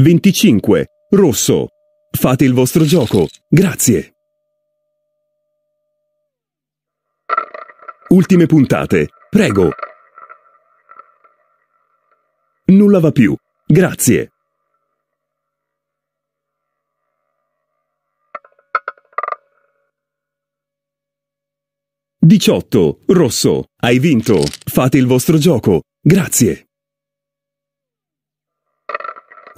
25. Rosso. Fate il vostro gioco. Grazie. Ultime puntate. Prego. Nulla va più. Grazie. Diciotto. Rosso. Hai vinto. Fate il vostro gioco. Grazie.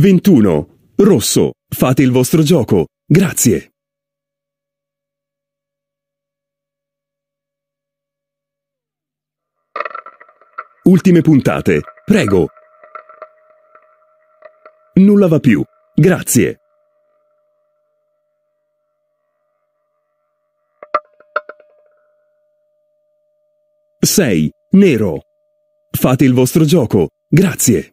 21. Rosso. Fate il vostro gioco. Grazie. Ultime puntate. Prego. Nulla va più. Grazie. Sei. Nero. Fate il vostro gioco. Grazie.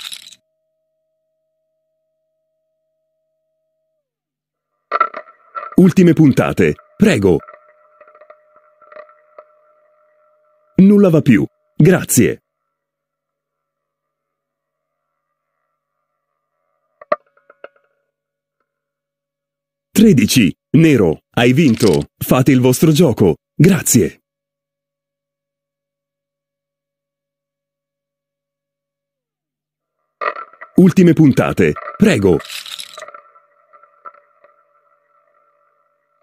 Ultime puntate. Prego. Nulla va più. Grazie. Tredici. Nero. Hai vinto. Fate il vostro gioco. Grazie. Ultime puntate. Prego.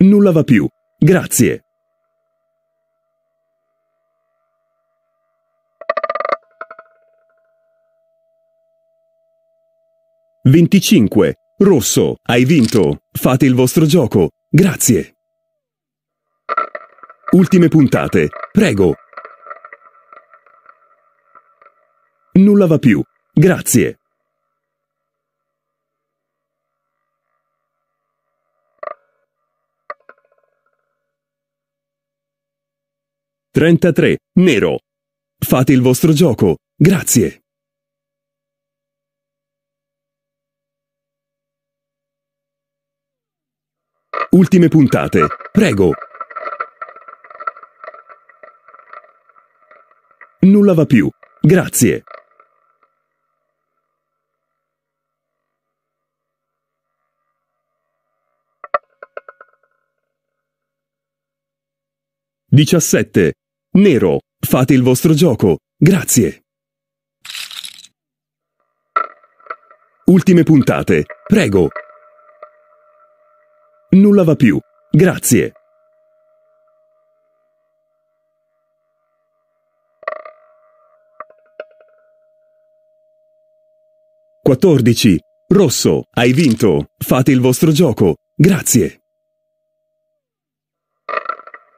Nulla va più. Grazie. Venticinque. Rosso, hai vinto. Fate il vostro gioco. Grazie. Ultime puntate. Prego. Nulla va più. Grazie. 33. Nero. Fate il vostro gioco. Grazie. Ultime puntate. Prego. Nulla va più. Grazie. 17. Nero, fate il vostro gioco. Grazie. Ultime puntate. Prego. Nulla va più. Grazie. Quattordici. Rosso, hai vinto. Fate il vostro gioco. Grazie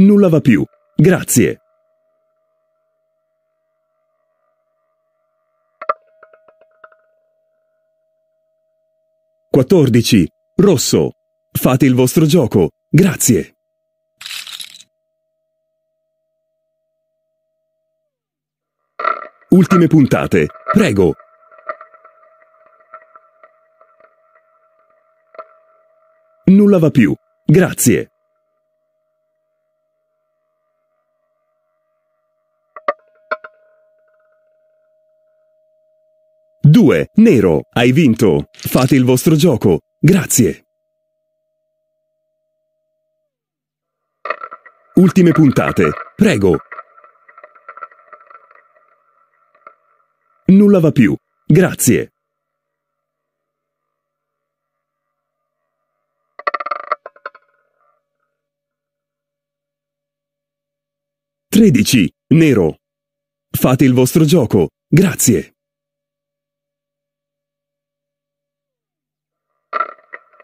Nulla va più. Grazie. Quattordici. Rosso. Fate il vostro gioco. Grazie. Ultime puntate. Prego. Nulla va più. Grazie. 2. Nero, hai vinto. Fate il vostro gioco. Grazie. Ultime puntate. Prego. Nulla va più. Grazie. Tredici. Nero. Fate il vostro gioco. Grazie.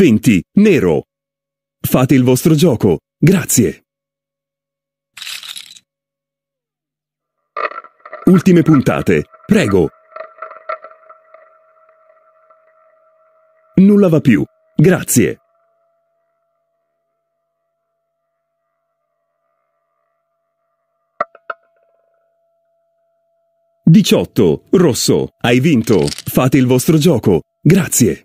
20, nero. Fate il vostro gioco. Grazie. Ultime puntate. Prego. Nulla va più. Grazie. Diciotto, rosso, hai vinto. Fate il vostro gioco. Grazie.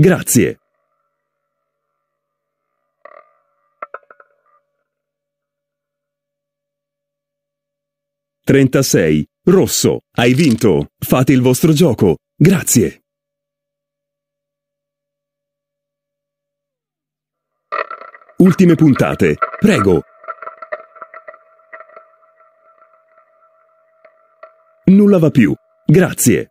Grazie. Trentasei. Rosso. Hai vinto. Fate il vostro gioco. Grazie. Ultime puntate. Prego. Nulla va più. Grazie.